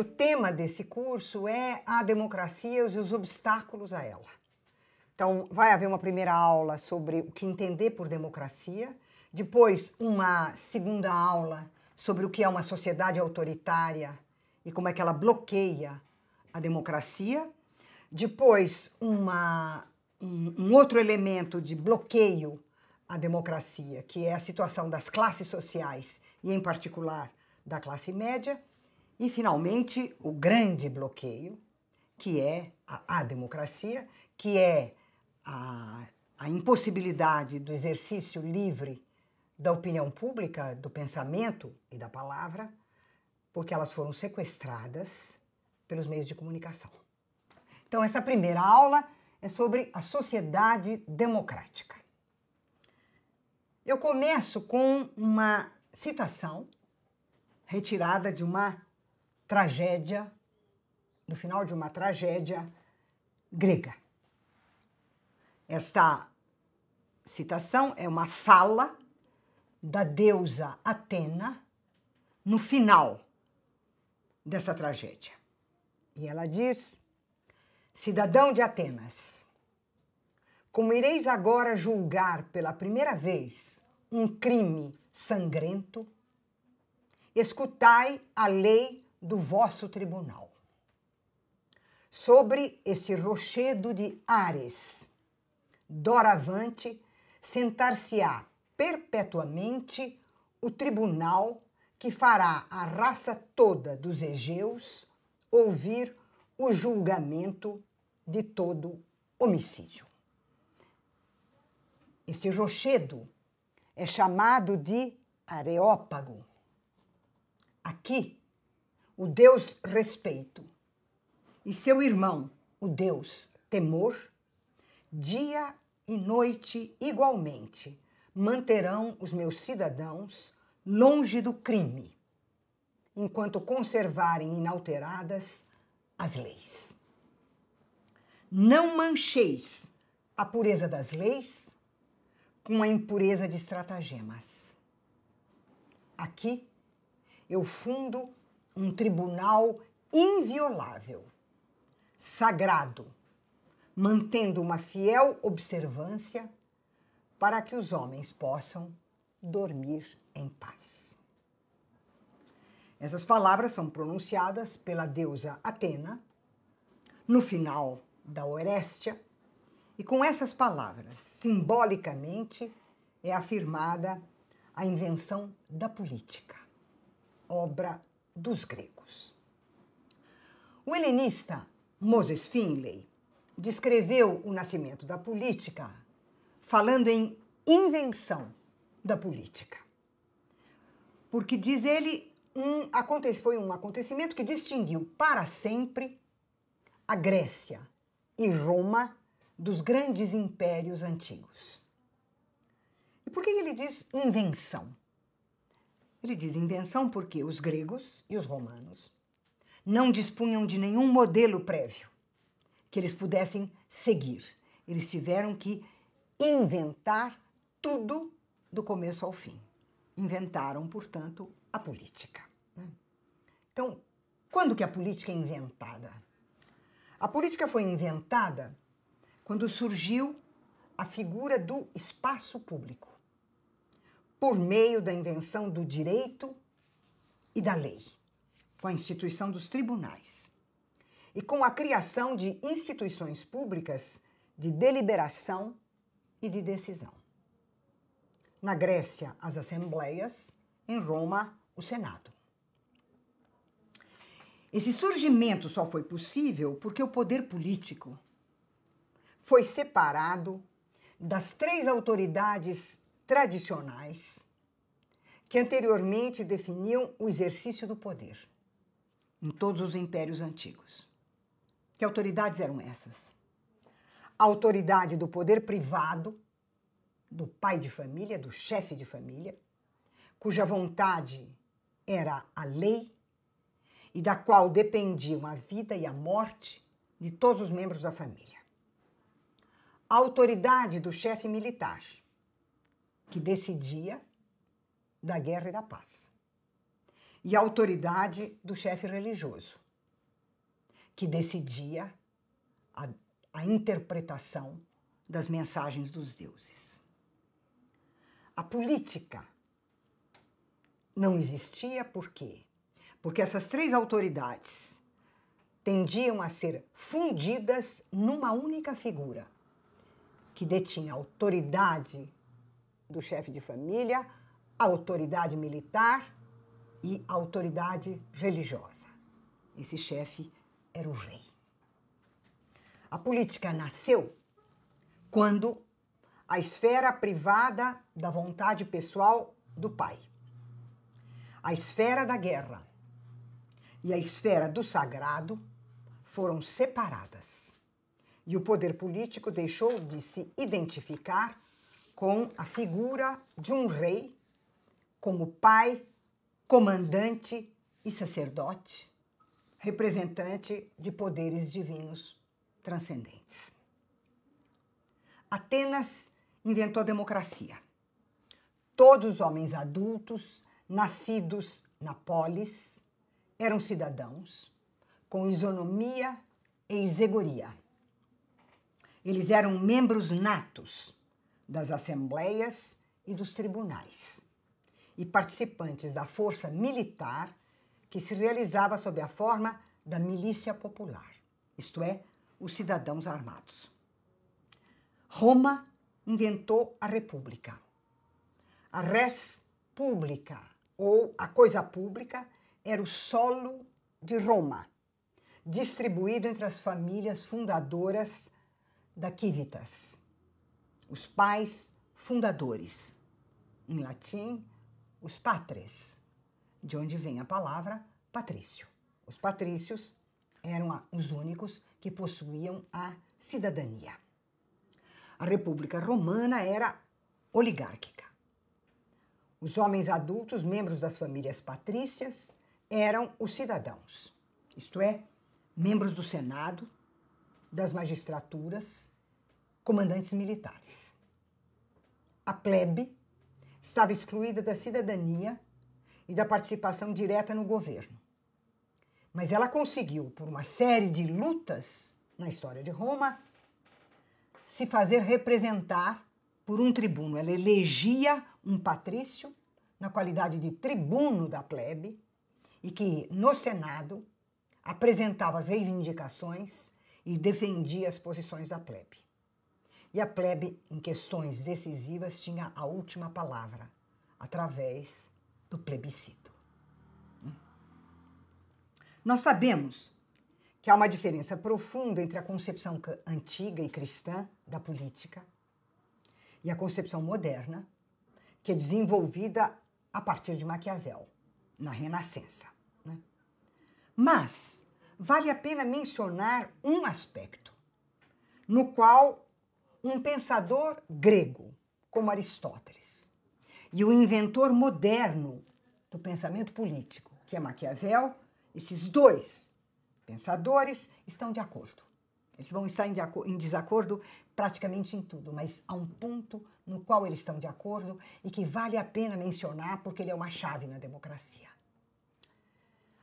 o tema desse curso é a democracia e os obstáculos a ela. Então, vai haver uma primeira aula sobre o que entender por democracia, depois, uma segunda aula sobre o que é uma sociedade autoritária e como é que ela bloqueia a democracia, depois, uma, um, um outro elemento de bloqueio à democracia, que é a situação das classes sociais e, em particular, da classe média. E, finalmente, o grande bloqueio, que é a, a democracia, que é a, a impossibilidade do exercício livre da opinião pública, do pensamento e da palavra, porque elas foram sequestradas pelos meios de comunicação. Então, essa primeira aula é sobre a sociedade democrática. Eu começo com uma citação retirada de uma tragédia, no final de uma tragédia grega. Esta citação é uma fala da deusa Atena no final dessa tragédia. E ela diz: Cidadão de Atenas, como ireis agora julgar pela primeira vez um crime sangrento, escutai a lei do vosso tribunal. Sobre esse rochedo de Ares, doravante, sentar-se-á perpetuamente o tribunal que fará a raça toda dos Egeus ouvir o julgamento de todo homicídio. Este rochedo é chamado de Areópago. Aqui o Deus respeito, e seu irmão, o Deus temor, dia e noite igualmente manterão os meus cidadãos longe do crime, enquanto conservarem inalteradas as leis. Não mancheis a pureza das leis com a impureza de estratagemas. Aqui eu fundo um tribunal inviolável, sagrado, mantendo uma fiel observância para que os homens possam dormir em paz. Essas palavras são pronunciadas pela deusa Atena no final da Orestia, e com essas palavras, simbolicamente, é afirmada a invenção da política, obra dos gregos. O helenista Moses Finley descreveu o nascimento da política falando em invenção da política. Porque, diz ele, um, foi um acontecimento que distinguiu para sempre a Grécia e Roma dos grandes impérios antigos. E por que ele diz invenção? Ele diz invenção porque os gregos e os romanos não dispunham de nenhum modelo prévio que eles pudessem seguir. Eles tiveram que inventar tudo do começo ao fim. Inventaram, portanto, a política. Né? Então, quando que a política é inventada? A política foi inventada quando surgiu a figura do espaço público por meio da invenção do direito e da lei, com a instituição dos tribunais e com a criação de instituições públicas de deliberação e de decisão. Na Grécia, as assembleias, em Roma, o Senado. Esse surgimento só foi possível porque o poder político foi separado das três autoridades tradicionais que anteriormente definiam o exercício do poder em todos os impérios antigos. Que autoridades eram essas? A autoridade do poder privado, do pai de família, do chefe de família, cuja vontade era a lei e da qual dependiam a vida e a morte de todos os membros da família. A autoridade do chefe militar, que decidia da guerra e da paz. E a autoridade do chefe religioso, que decidia a, a interpretação das mensagens dos deuses. A política não existia por quê? Porque essas três autoridades tendiam a ser fundidas numa única figura, que detinha autoridade do chefe de família, a autoridade militar e a autoridade religiosa. Esse chefe era o rei. A política nasceu quando a esfera privada da vontade pessoal do pai, a esfera da guerra e a esfera do sagrado foram separadas. E o poder político deixou de se identificar com a figura de um rei como pai, comandante e sacerdote, representante de poderes divinos transcendentes. Atenas inventou a democracia. Todos os homens adultos, nascidos na polis, eram cidadãos, com isonomia e isegoria. Eles eram membros natos das assembleias e dos tribunais, e participantes da força militar que se realizava sob a forma da milícia popular, isto é, os cidadãos armados. Roma inventou a república. A res pública, ou a coisa pública, era o solo de Roma, distribuído entre as famílias fundadoras da Civitas, os pais fundadores. Em latim, os patres, de onde vem a palavra patrício. Os patrícios eram os únicos que possuíam a cidadania. A República Romana era oligárquica. Os homens adultos, membros das famílias patrícias, eram os cidadãos, isto é, membros do Senado, das magistraturas comandantes militares. A plebe estava excluída da cidadania e da participação direta no governo. Mas ela conseguiu, por uma série de lutas na história de Roma, se fazer representar por um tribuno. Ela elegia um patrício na qualidade de tribuno da plebe e que no Senado apresentava as reivindicações e defendia as posições da plebe. E a plebe, em questões decisivas, tinha a última palavra, através do plebiscito. Nós sabemos que há uma diferença profunda entre a concepção antiga e cristã da política e a concepção moderna, que é desenvolvida a partir de Maquiavel, na Renascença. Né? Mas vale a pena mencionar um aspecto no qual um pensador grego, como Aristóteles, e o inventor moderno do pensamento político, que é Maquiavel, esses dois pensadores estão de acordo. Eles vão estar em, desacordo praticamente em tudo, mas há um ponto no qual eles estão de acordo e que vale a pena mencionar porque ele é uma chave na democracia.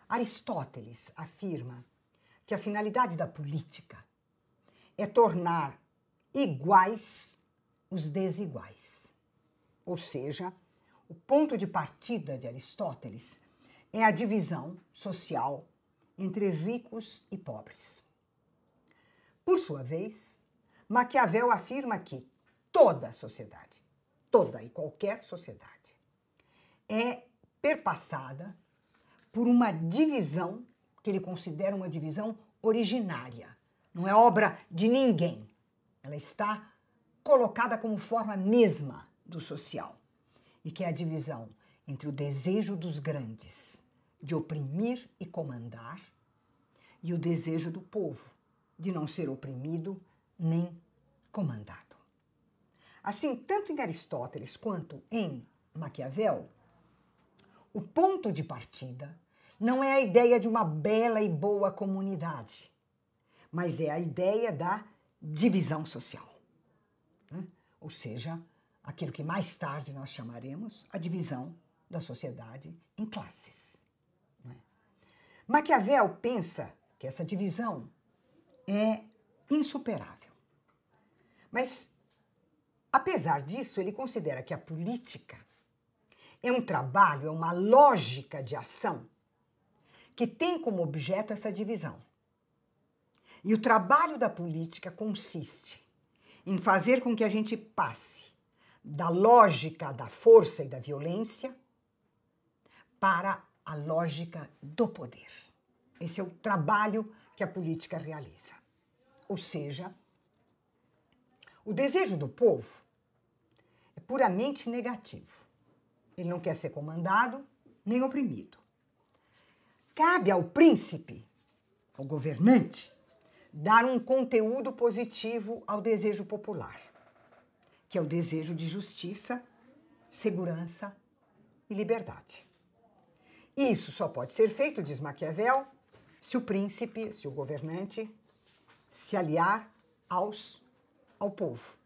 Aristóteles afirma que a finalidade da política é tornar iguais os desiguais. Ou seja, o ponto de partida de Aristóteles é a divisão social entre ricos e pobres. Por sua vez, Maquiavel afirma que toda a sociedade, toda e qualquer sociedade, é perpassada por uma divisão que ele considera uma divisão originária, não é obra de ninguém, ela está colocada como forma mesma do social, e que é a divisão entre o desejo dos grandes de oprimir e comandar e o desejo do povo de não ser oprimido nem comandado. Assim, tanto em Aristóteles quanto em Maquiavel, o ponto de partida não é a ideia de uma bela e boa comunidade, mas é a ideia da divisão social. Né? Ou seja, aquilo que mais tarde nós chamaremos a divisão da sociedade em classes. Né? Maquiavel pensa que essa divisão é insuperável. Mas, apesar disso, ele considera que a política é um trabalho, é uma lógica de ação que tem como objeto essa divisão. E o trabalho da política consiste em fazer com que a gente passe da lógica da força e da violência para a lógica do poder. Esse é o trabalho que a política realiza. Ou seja, o desejo do povo é puramente negativo. Ele não quer ser comandado nem oprimido. Cabe ao príncipe, ao governante, dar um conteúdo positivo ao desejo popular, que é o desejo de justiça, segurança e liberdade. Isso só pode ser feito, diz Maquiavel, se o príncipe, se o governante, se aliar aos, ao povo.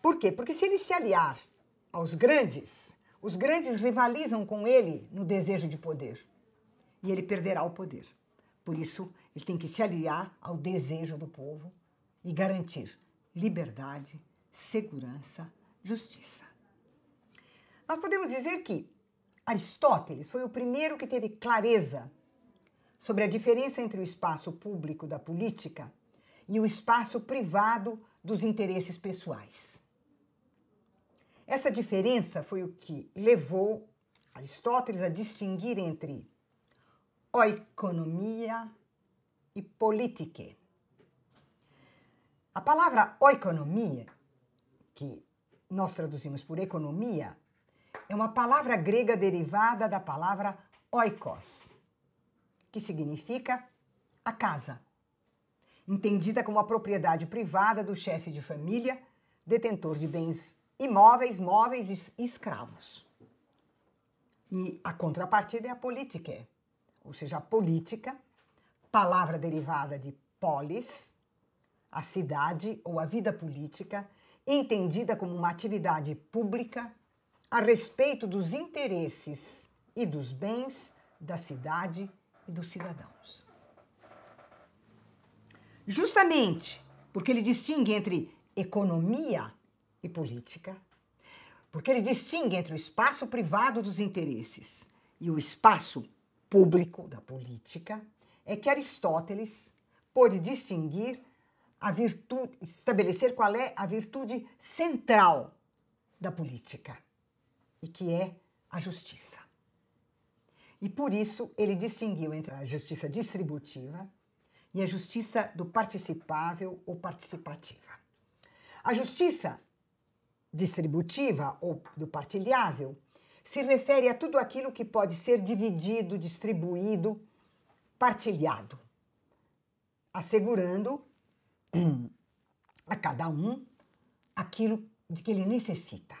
Por quê? Porque se ele se aliar aos grandes, os grandes rivalizam com ele no desejo de poder. E ele perderá o poder. Por isso, ele tem que se aliar ao desejo do povo e garantir liberdade, segurança, justiça. Nós podemos dizer que Aristóteles foi o primeiro que teve clareza sobre a diferença entre o espaço público da política e o espaço privado dos interesses pessoais. Essa diferença foi o que levou Aristóteles a distinguir entre oikonomia e politiche. A palavra oikonomia, que nós traduzimos por economia, é uma palavra grega derivada da palavra oikos, que significa a casa, entendida como a propriedade privada do chefe de família, detentor de bens imóveis, móveis e escravos. E a contrapartida é a política, ou seja, a política palavra derivada de polis, a cidade ou a vida política, entendida como uma atividade pública a respeito dos interesses e dos bens da cidade e dos cidadãos. Justamente porque ele distingue entre economia e política, porque ele distingue entre o espaço privado dos interesses e o espaço público da política, é que Aristóteles pôde distinguir a virtude, estabelecer qual é a virtude central da política, e que é a justiça. E por isso ele distinguiu entre a justiça distributiva e a justiça do participável ou participativa. A justiça distributiva ou do partilhável se refere a tudo aquilo que pode ser dividido, distribuído partilhado, assegurando hum, a cada um aquilo de que ele necessita.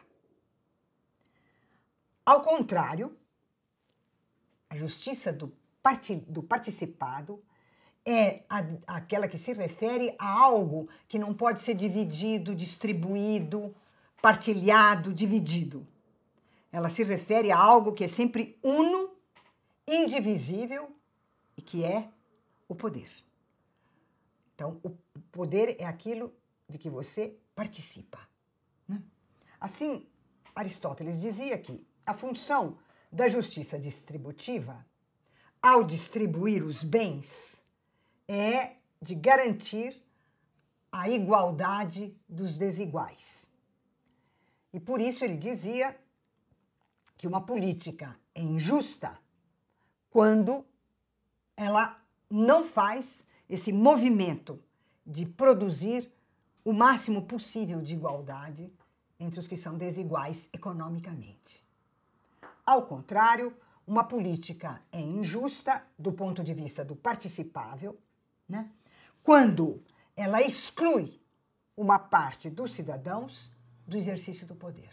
Ao contrário, a justiça do, parti do participado é a, aquela que se refere a algo que não pode ser dividido, distribuído, partilhado, dividido. Ela se refere a algo que é sempre uno, indivisível e que é o poder. Então, o poder é aquilo de que você participa. Né? Assim, Aristóteles dizia que a função da justiça distributiva, ao distribuir os bens, é de garantir a igualdade dos desiguais. E por isso ele dizia que uma política é injusta quando ela não faz esse movimento de produzir o máximo possível de igualdade entre os que são desiguais economicamente. Ao contrário, uma política é injusta do ponto de vista do participável, né? quando ela exclui uma parte dos cidadãos do exercício do poder.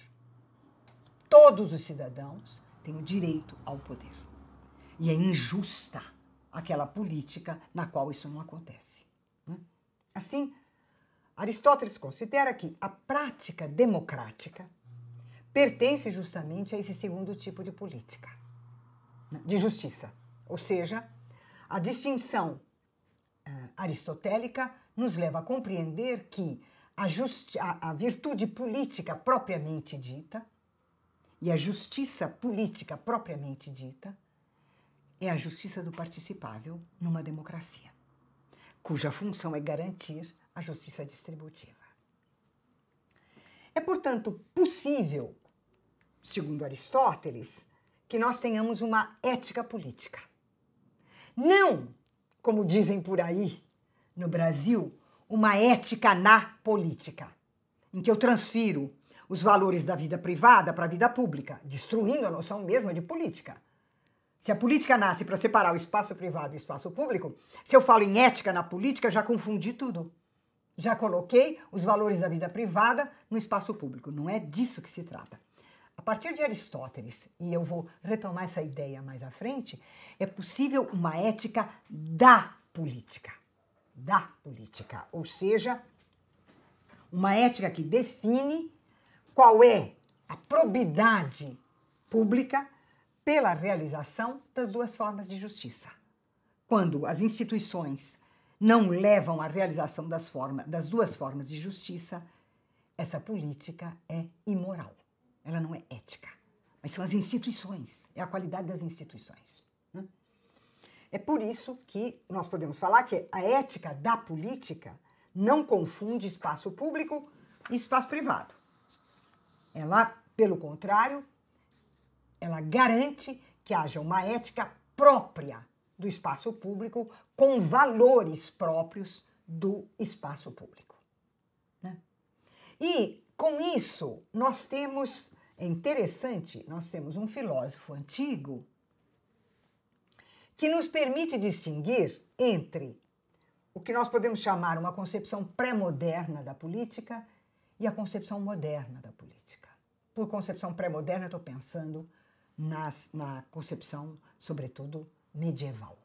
Todos os cidadãos têm o direito ao poder. E é injusta aquela política na qual isso não acontece. Né? Assim, Aristóteles considera que a prática democrática pertence justamente a esse segundo tipo de política, né? de justiça. Ou seja, a distinção eh, aristotélica nos leva a compreender que a, a, a virtude política propriamente dita e a justiça política propriamente dita é a justiça do participável numa democracia, cuja função é garantir a justiça distributiva. É, portanto, possível, segundo Aristóteles, que nós tenhamos uma ética política. Não, como dizem por aí no Brasil, uma ética na política, em que eu transfiro os valores da vida privada para a vida pública, destruindo a noção mesma de política. Se a política nasce para separar o espaço privado e o espaço público, se eu falo em ética na política, já confundi tudo. Já coloquei os valores da vida privada no espaço público. Não é disso que se trata. A partir de Aristóteles, e eu vou retomar essa ideia mais à frente, é possível uma ética da política. Da política. Ou seja, uma ética que define qual é a probidade pública pela realização das duas formas de justiça. Quando as instituições não levam à realização das, forma, das duas formas de justiça, essa política é imoral. Ela não é ética. Mas são as instituições, é a qualidade das instituições. Né? É por isso que nós podemos falar que a ética da política não confunde espaço público e espaço privado. Ela, pelo contrário, ela garante que haja uma ética própria do espaço público, com valores próprios do espaço público. Né? E com isso, nós temos, é interessante, nós temos um filósofo antigo que nos permite distinguir entre o que nós podemos chamar uma concepção pré-moderna da política e a concepção moderna da política. Por concepção pré-moderna, eu estou pensando nas, na concepção, sobretudo, medieval.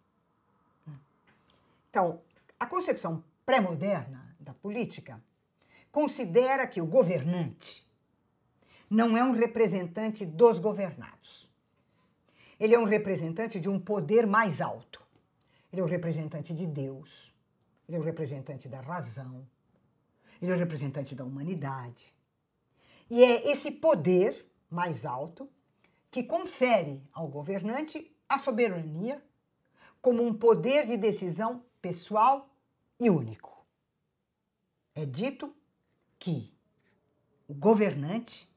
Então, a concepção pré-moderna da política considera que o governante não é um representante dos governados. Ele é um representante de um poder mais alto. Ele é o um representante de Deus. Ele é o um representante da razão. Ele é o um representante da humanidade. E é esse poder mais alto que confere ao governante a soberania como um poder de decisão pessoal e único. É dito que o governante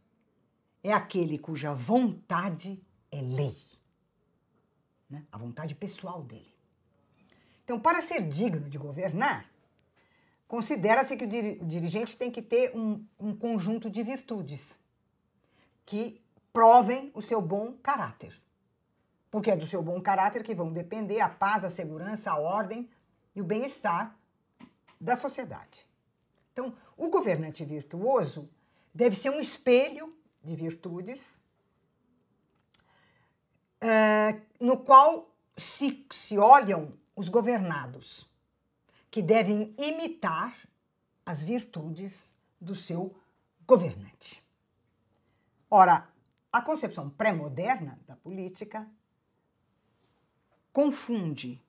é aquele cuja vontade é lei, né? a vontade pessoal dele. Então, para ser digno de governar, considera-se que o dirigente tem que ter um, um conjunto de virtudes que provem o seu bom caráter. Porque é do seu bom caráter que vão depender a paz, a segurança, a ordem e o bem-estar da sociedade. Então, o governante virtuoso deve ser um espelho de virtudes é, no qual se, se olham os governados, que devem imitar as virtudes do seu governante. Ora, a concepção pré-moderna da política confunde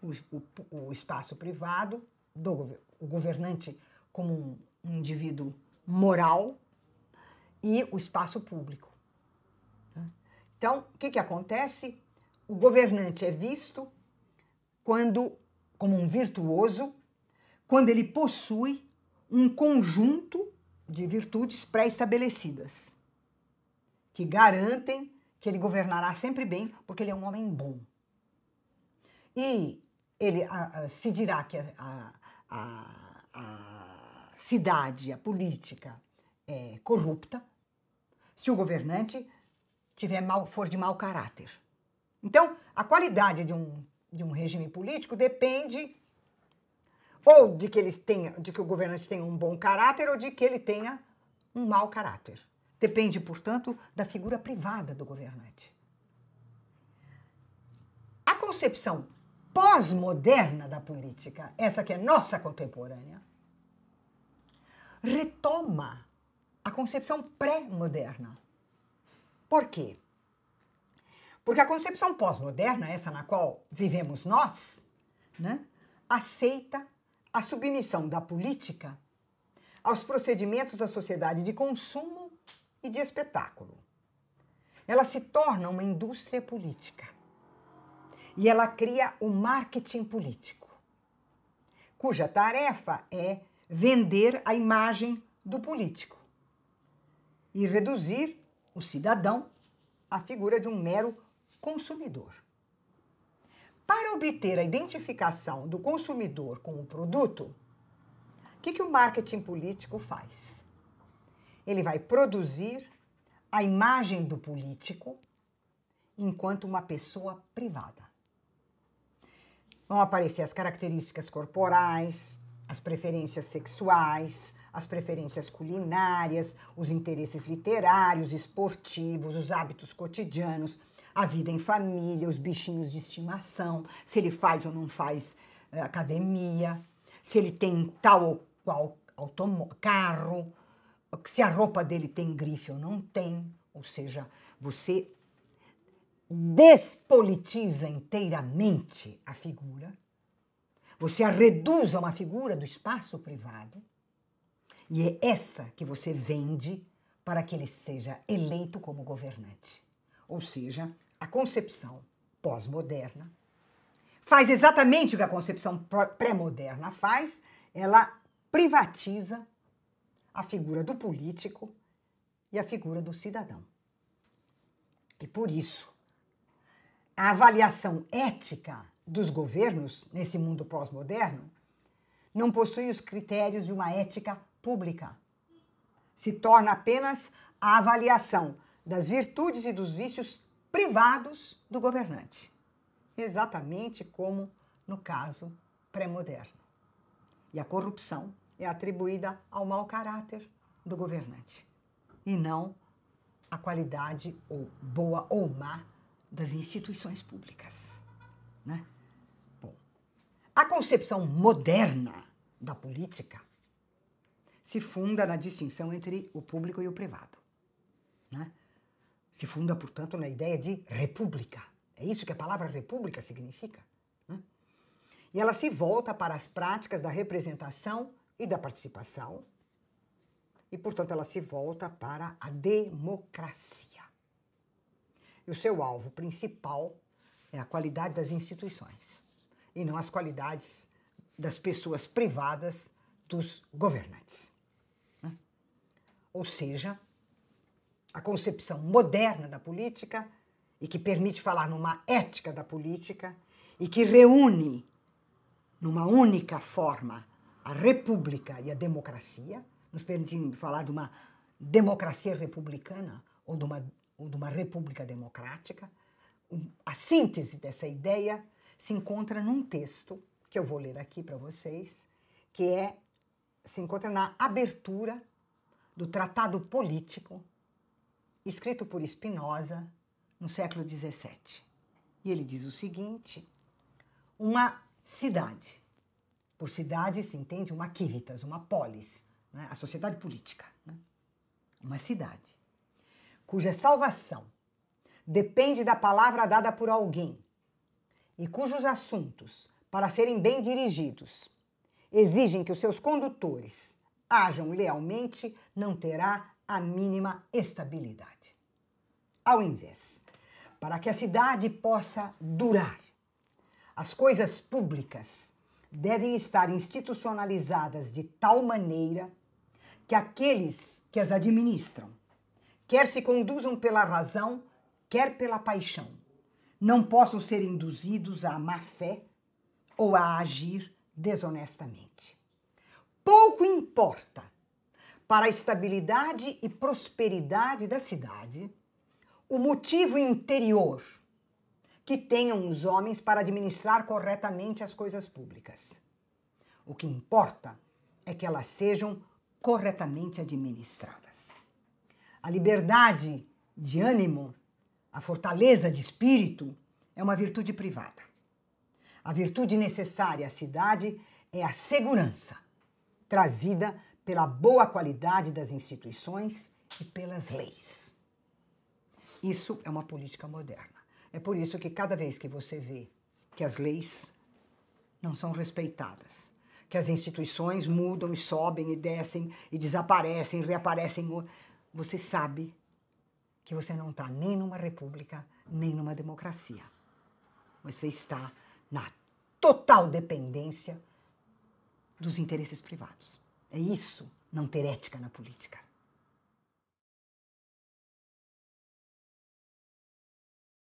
o, o, o espaço privado, do, o governante como um, um indivíduo moral, e o espaço público. Então, o que, que acontece? O governante é visto quando como um virtuoso, quando ele possui um conjunto de virtudes pré-estabelecidas que garantem que ele governará sempre bem, porque ele é um homem bom. E ele a, a, se dirá que a, a, cidade, a política é corrupta, se o governante tiver mal, for de mau caráter. Então, a qualidade de um, de um regime político depende ou de que eles tenha, de que o governante tenha um bom caráter ou de que ele tenha um mau caráter. Depende, portanto, da figura privada do governante. A concepção pós-moderna da política, essa que é nossa contemporânea, retoma a concepção pré-moderna. Por quê? Porque a concepção pós-moderna, essa na qual vivemos nós, né, aceita a submissão da política aos procedimentos da sociedade de consumo e de espetáculo. Ela se torna uma indústria política. E ela cria o marketing político, cuja tarefa é vender a imagem do político e reduzir o cidadão à figura de um mero consumidor. Para obter a identificação do consumidor com o produto, o que, que o marketing político faz? Ele vai produzir a imagem do político enquanto uma pessoa privada. Vão aparecer as características corporais, as preferências sexuais, as preferências culinárias, os interesses literários, esportivos, os hábitos cotidianos, a vida em família, os bichinhos de estimação, se ele faz ou não faz eh, academia, se ele tem tal ou qual carro, se a roupa dele tem grife ou não tem, ou seja, você despolitiza inteiramente a figura, você a reduz a uma figura do espaço privado, e é essa que você vende para que ele seja eleito como governante. Ou seja, a concepção pós-moderna faz exatamente o que a concepção pré-moderna faz, ela privatiza a figura do político e a figura do cidadão. E por isso, a avaliação ética dos governos nesse mundo pós-moderno não possui os critérios de uma ética pública. Se torna apenas a avaliação das virtudes e dos vícios privados do governante, exatamente como no caso pré-moderno. E a corrupção é atribuída ao mau caráter do governante e não à qualidade ou boa ou má das instituições públicas, né? Bom, a concepção moderna da política se funda na distinção entre o público e o privado, né? Se funda, portanto, na ideia de república. É isso que a palavra república significa. Né? E ela se volta para as práticas da representação e da participação, e, portanto, ela se volta para a democracia. E o seu alvo principal é a qualidade das instituições e não as qualidades das pessoas privadas dos governantes. Né? Ou seja, a concepção moderna da política e que permite falar numa ética da política e que reúne numa única forma a república e a democracia, nos permitindo falar de uma democracia republicana ou de uma, ou de uma república democrática. A síntese dessa ideia se encontra num texto que eu vou ler aqui para vocês, que é se encontra na abertura do Tratado Político, escrito por Spinoza no século XVII. E ele diz o seguinte: uma cidade por cidade se entende uma quiritas, uma polis, né? a sociedade política. Né? Uma cidade cuja salvação depende da palavra dada por alguém e cujos assuntos, para serem bem dirigidos, exigem que os seus condutores hajam lealmente, não terá a mínima estabilidade. Ao invés, para que a cidade possa durar, as coisas públicas devem estar institucionalizadas de tal maneira que aqueles que as administram, quer se conduzam pela razão, quer pela paixão, não possam ser induzidos à má fé ou a agir desonestamente. Pouco importa para a estabilidade e prosperidade da cidade o motivo interior que tenham os homens para administrar corretamente as coisas públicas. O que importa é que elas sejam corretamente administradas. A liberdade de ânimo, a fortaleza de espírito, é uma virtude privada. A virtude necessária à cidade é a segurança, trazida pela boa qualidade das instituições e pelas leis. Isso é uma política moderna. É por isso que cada vez que você vê que as leis não são respeitadas, que as instituições mudam e sobem e descem e desaparecem, reaparecem, você sabe que você não está nem numa república, nem numa democracia. Você está na total dependência dos interesses privados. É isso não ter ética na política.